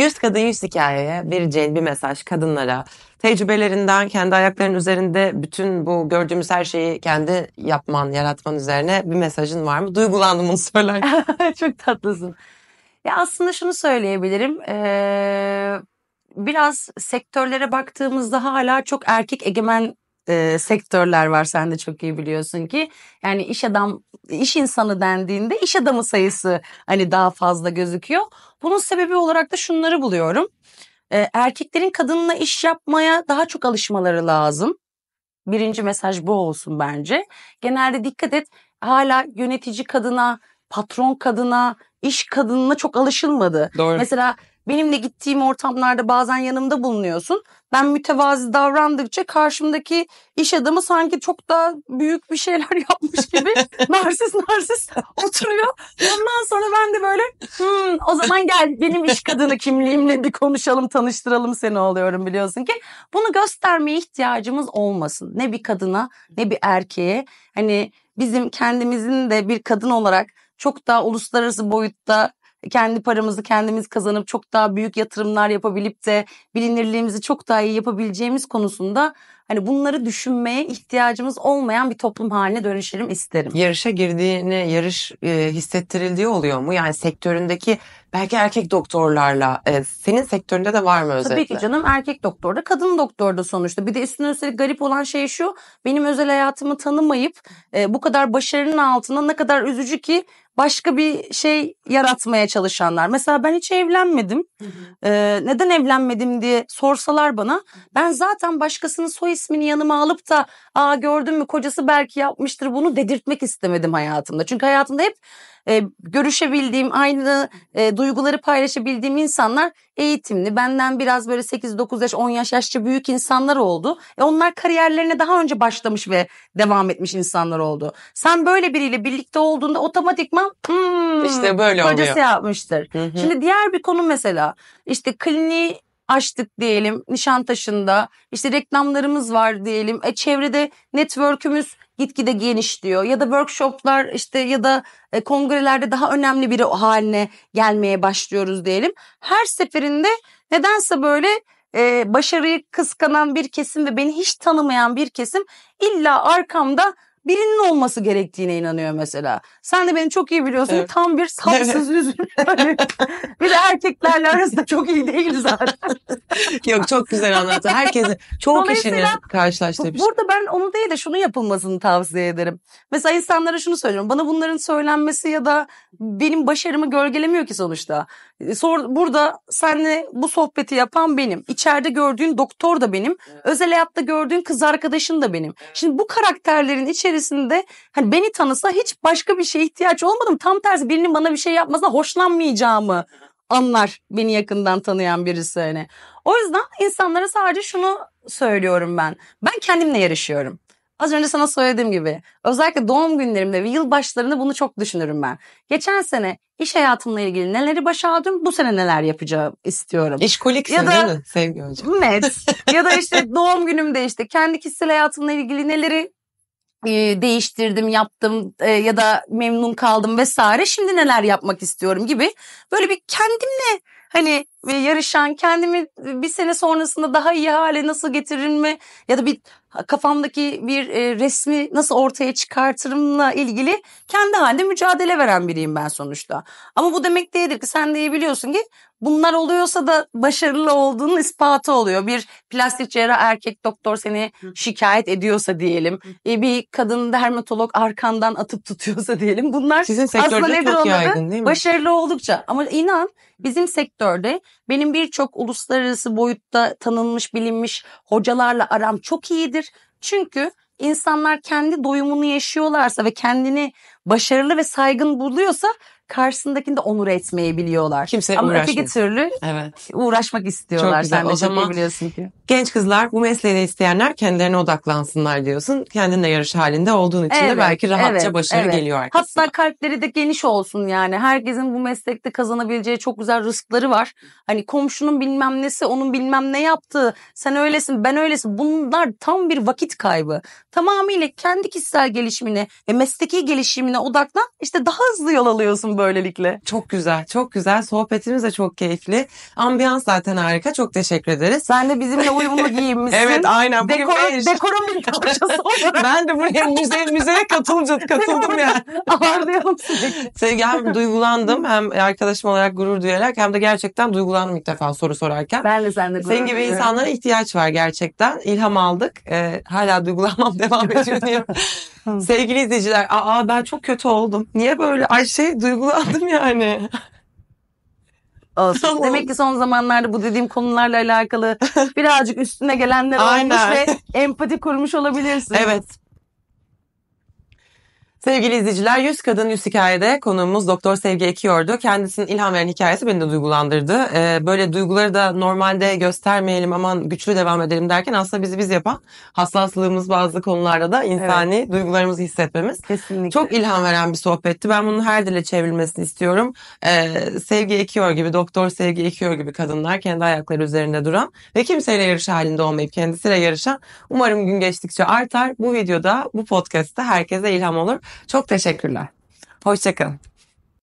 Yüz kadın yüz hikayeye vereceğin bir mesaj kadınlara. Tecrübelerinden kendi ayaklarının üzerinde bütün bu gördüğümüz her şeyi kendi yapman, yaratman üzerine bir mesajın var mı? Duygulandım bunu söyler. Çok tatlısın. Ya aslında şunu söyleyebilirim. Ee, biraz sektörlere baktığımızda hala çok erkek egemen e, sektörler var sen de çok iyi biliyorsun ki yani iş adam iş insanı dendiğinde iş adamı sayısı hani daha fazla gözüküyor. Bunun sebebi olarak da şunları buluyorum. E, erkeklerin kadınla iş yapmaya daha çok alışmaları lazım. Birinci mesaj bu olsun bence. Genelde dikkat et hala yönetici kadına, patron kadına, iş kadınına çok alışılmadı. Doğru. Mesela Benimle gittiğim ortamlarda bazen yanımda bulunuyorsun. Ben mütevazi davrandıkça karşımdaki iş adamı sanki çok daha büyük bir şeyler yapmış gibi narsist narsist oturuyor. Ondan sonra ben de böyle hmm, o zaman gel benim iş kadını kimliğimle bir konuşalım tanıştıralım seni oluyorum biliyorsun ki. Bunu göstermeye ihtiyacımız olmasın. Ne bir kadına ne bir erkeğe. Hani bizim kendimizin de bir kadın olarak çok daha uluslararası boyutta kendi paramızı kendimiz kazanıp çok daha büyük yatırımlar yapabilip de bilinirliğimizi çok daha iyi yapabileceğimiz konusunda hani bunları düşünmeye ihtiyacımız olmayan bir toplum haline dönüşelim isterim. Yarışa girdiğini, yarış e, hissettirildiği oluyor mu? Yani sektöründeki belki erkek doktorlarla e, senin sektöründe de var mı özellikle? Tabii ki canım erkek doktorda, kadın doktorda sonuçta. Bir de üstüne üstelik garip olan şey şu. Benim özel hayatımı tanımayıp e, bu kadar başarının altında ne kadar üzücü ki başka bir şey yaratmaya çalışanlar. Mesela ben hiç evlenmedim. Ee, neden evlenmedim diye sorsalar bana ben zaten başkasının soy ismini yanıma alıp da aa gördün mü kocası belki yapmıştır bunu dedirtmek istemedim hayatımda. Çünkü hayatımda hep e, görüşebildiğim, aynı e, duyguları paylaşabildiğim insanlar eğitimli. Benden biraz böyle 8-9 yaş, 10 yaş yaşça büyük insanlar oldu. E, onlar kariyerlerine daha önce başlamış ve devam etmiş insanlar oldu. Sen böyle biriyle birlikte olduğunda otomatikman hmm, işte böyle oluyor. yapmıştır. Hı hı. Şimdi diğer bir konu mesela işte kliniği açtık diyelim Nişantaşı'nda işte reklamlarımız var diyelim e, çevrede network'ümüz gitgide genişliyor ya da workshoplar işte ya da e, kongrelerde daha önemli biri haline gelmeye başlıyoruz diyelim. Her seferinde nedense böyle e, başarıyı kıskanan bir kesim ve beni hiç tanımayan bir kesim illa arkamda birinin olması gerektiğine inanıyor mesela. Sen de beni çok iyi biliyorsun. Evet. Tam bir sapsız evet. erkeklerle arasında çok iyi değil zaten. Yok çok güzel anlattı. Herkesin çoğu kişinin karşılaştığı bir şey. Burada ben onu değil de şunu yapılmasını tavsiye ederim. Mesela insanlara şunu söylüyorum. Bana bunların söylenmesi ya da benim başarımı gölgelemiyor ki sonuçta. E, sor, burada senle bu sohbeti yapan benim. İçeride gördüğün doktor da benim. Özel hayatta gördüğün kız arkadaşın da benim. Şimdi bu karakterlerin içerisinde hani beni tanısa hiç başka bir şeye ihtiyaç olmadım. Tam tersi birinin bana bir şey yapmasına hoşlanmayacağımı anlar beni yakından tanıyan birisi hani. O yüzden insanlara sadece şunu söylüyorum ben. Ben kendimle yarışıyorum. Az önce sana söylediğim gibi özellikle doğum günlerimde ve yılbaşlarında bunu çok düşünürüm ben. Geçen sene iş hayatımla ilgili neleri başardım bu sene neler yapacağım istiyorum. İşkoliksin ya da, değil mi sevgili hocam? Net. ya da işte doğum günümde işte kendi kişisel hayatımla ilgili neleri değiştirdim, yaptım ya da memnun kaldım vesaire. Şimdi neler yapmak istiyorum gibi böyle bir kendimle hani ve yarışan kendimi bir sene sonrasında daha iyi hale nasıl getiririm mi ya da bir kafamdaki bir e, resmi nasıl ortaya çıkartırımla ilgili kendi halinde mücadele veren biriyim ben sonuçta. Ama bu demek değildir ki sen de biliyorsun ki bunlar oluyorsa da başarılı olduğunun ispatı oluyor. Bir plastik cerrah erkek doktor seni şikayet ediyorsa diyelim. E, bir kadın dermatolog arkandan atıp tutuyorsa diyelim. Bunlar Sizin aslında nedir çok yaygın, değil mi? Başarılı oldukça ama inan bizim sektörde benim birçok uluslararası boyutta tanınmış bilinmiş hocalarla aram çok iyidir. Çünkü insanlar kendi doyumunu yaşıyorlarsa ve kendini başarılı ve saygın buluyorsa karşısındakini de onur biliyorlar. Kimse Ama uğraşmıyor. öteki türlü evet. uğraşmak istiyorlar. Çok güzel. Sen o zaman biliyorsun ki. Genç kızlar bu mesleği isteyenler kendilerine odaklansınlar diyorsun. Kendinle yarış halinde olduğun için evet, de belki rahatça evet, başarı evet. geliyor arkasında. Hatta kalpleri de geniş olsun yani. Herkesin bu meslekte kazanabileceği çok güzel rızkları var. Hani komşunun bilmem nesi, onun bilmem ne yaptığı, sen öylesin, ben öylesin. Bunlar tam bir vakit kaybı. Tamamıyla kendi kişisel gelişimine ve mesleki gelişimine odaklan. işte daha hızlı yol alıyorsun böylelikle. Çok güzel, çok güzel. Sohbetimiz de çok keyifli. Ambiyans zaten harika. Çok teşekkür ederiz. Sen de bizimle uyumlu giyinmişsin. evet, aynen. Bugün Dekor, beş. dekorun bir parçası ben de buraya müze, müzeye katılınca katıldım ya. Ağırlayalım sürekli. Sevgi hem duygulandım hem arkadaşım olarak gurur duyarak hem de gerçekten duygulandım ilk defa soru sorarken. Ben de sende gurur Senin gibi duyuyorum. insanlara ihtiyaç var gerçekten. İlham aldık. Ee, hala duygulanmam devam ediyor diyorum. Sevgili izleyiciler, aa ben çok kötü oldum. Niye böyle? Ay şey duygulandım kullandım yani. Olsun. Demek ki son zamanlarda bu dediğim konularla alakalı birazcık üstüne gelenler olmuş ve empati kurmuş olabilirsin. Evet. Sevgili izleyiciler, Yüz Kadın Yüz Hikaye'de konuğumuz Doktor Sevgi Ekiyordu. Kendisinin ilham veren hikayesi beni de duygulandırdı. Ee, böyle duyguları da normalde göstermeyelim aman güçlü devam edelim derken aslında bizi biz yapan hassaslığımız bazı konularda da insani evet. duygularımızı hissetmemiz. Kesinlikle. Çok ilham veren bir sohbetti. Ben bunun her dile çevrilmesini istiyorum. Ee, Sevgi Ekiyor gibi, Doktor Sevgi Ekiyor gibi kadınlar kendi ayakları üzerinde duran ve kimseyle yarış halinde olmayıp kendisiyle yarışan umarım gün geçtikçe artar. Bu videoda, bu podcast'te herkese ilham olur. Çok teşekkürler. Hoşçakalın.